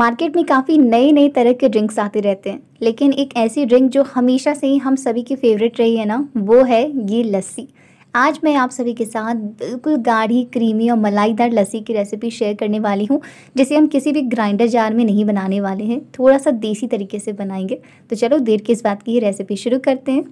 market में काफ़ी नए नए तरह के ड्रिंक्स आते रहते हैं लेकिन एक ऐसी ड्रिंक जो हमेशा से ही हम सभी की फेवरेट रही है ना वो है ये लस्सी आज मैं आप सभी के साथ बिल्कुल गाढ़ी क्रीमी और मलाईदार लस्सी की रेसिपी शेयर करने वाली हूँ जिसे हम किसी भी ग्राइंडर जार में नहीं बनाने वाले हैं थोड़ा सा देसी तरीके से बनाएंगे तो चलो देर के इस बात की ही रेसिपी शुरू करते हैं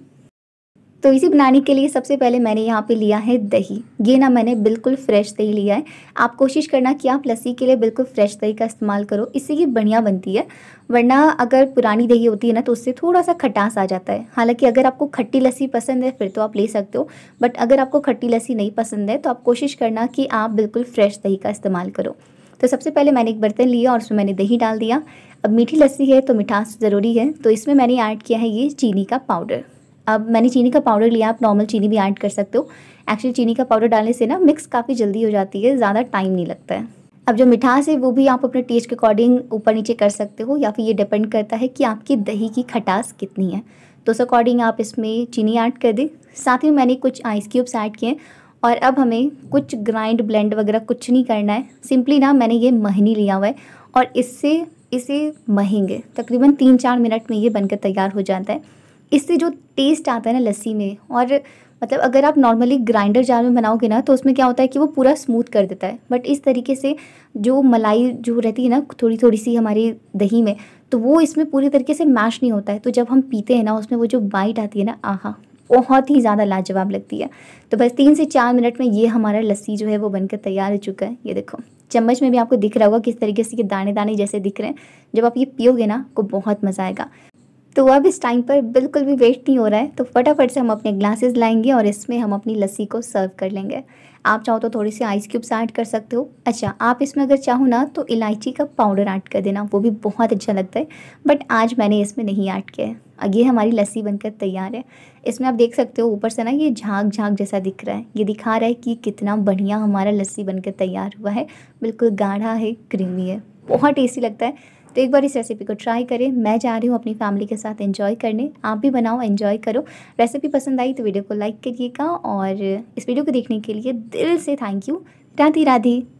तो इसे बनाने के लिए सबसे पहले मैंने यहाँ पे लिया है दही ये ना मैंने बिल्कुल फ्रेश दही लिया है आप कोशिश करना कि आप लस्सी के लिए बिल्कुल फ्रेश दही का इस्तेमाल करो इससे ये बढ़िया बनती है वरना अगर पुरानी दही होती है ना तो उससे थोड़ा सा खटास आ जाता है हालांकि अगर आपको खट्टी लस्सी पसंद है फिर तो आप ले सकते हो बट अगर आपको खट्टी लस्सी नहीं पसंद है तो आप कोशिश करना कि आप बिल्कुल फ्रेश दही का इस्तेमाल करो तो सबसे पहले मैंने एक बर्तन लिया और उसमें मैंने दही डाल दिया अब मीठी लस्सी है तो मिठास ज़रूरी है तो इसमें मैंने ऐड किया है ये चीनी का पाउडर अब मैंने चीनी का पाउडर लिया आप नॉर्मल चीनी भी ऐड कर सकते हो एक्चुअली चीनी का पाउडर डालने से ना मिक्स काफ़ी जल्दी हो जाती है ज़्यादा टाइम नहीं लगता है अब जो मिठास है वो भी आप अपने टेस्ट के अकॉर्डिंग ऊपर नीचे कर सकते हो या फिर ये डिपेंड करता है कि आपकी दही की खटास कितनी है तो उस अकॉर्डिंग आप इसमें चीनी ऐड कर दें साथ ही मैंने कुछ आइस क्यूब्स ऐड किए और अब हमें कुछ ग्राइंड ब्लेंड वगैरह कुछ नहीं करना है सिंपली ना मैंने ये महीनी लिया हुआ है और इससे इसे महेंगे तकरीबन तीन चार मिनट में ये बनकर तैयार हो जाता है इससे जो टेस्ट आता है ना लस्सी में और मतलब अगर आप नॉर्मली ग्राइंडर जार में बनाओगे ना तो उसमें क्या होता है कि वो पूरा स्मूथ कर देता है बट इस तरीके से जो मलाई जो रहती है ना थोड़ी थोड़ी सी हमारी दही में तो वो इसमें पूरी तरीके से मैश नहीं होता है तो जब हम पीते हैं ना उसमें वो जो बाइट आती है ना आहा बहुत ही ज़्यादा लाजवाब लगती है तो बस तीन से चार मिनट में ये हमारा लस्सी जो है वो बनकर तैयार हो चुका है ये देखो चम्मच में भी आपको दिख रहा होगा किस तरीके से ये दाने दाने जैसे दिख रहे हैं जब आप ये पियोगे ना आपको तो बहुत मज़ा आएगा तो अब इस टाइम पर बिल्कुल भी वेट नहीं हो रहा है तो फटाफट से हम अपने ग्लासेस लाएंगे और इसमें हम अपनी लस्सी को सर्व कर लेंगे आप चाहो तो थोड़ी सी आइस क्यूब्स ऐड कर सकते हो अच्छा आप इसमें अगर चाहो ना तो इलायची का पाउडर ऐड कर देना वो भी बहुत अच्छा लगता है बट आज मैंने इसमें नहीं ऐड किया है अब ये हमारी लस्सी बनकर तैयार है इसमें आप देख सकते हो ऊपर से ना ये झाग झाग जैसा दिख रहा है ये दिखा रहा है कि कितना बढ़िया हमारा लस्सी बनकर तैयार हुआ है बिल्कुल गाढ़ा है क्रीमी है बहुत टेस्टी लगता है तो एक बार इस रेसिपी को ट्राई करें मैं जा रही हूँ अपनी फैमिली के साथ एंजॉय करने आप भी बनाओ एंजॉय करो रेसिपी पसंद आई तो वीडियो को लाइक करिएगा और इस वीडियो को देखने के लिए दिल से थैंक यू राधे राधे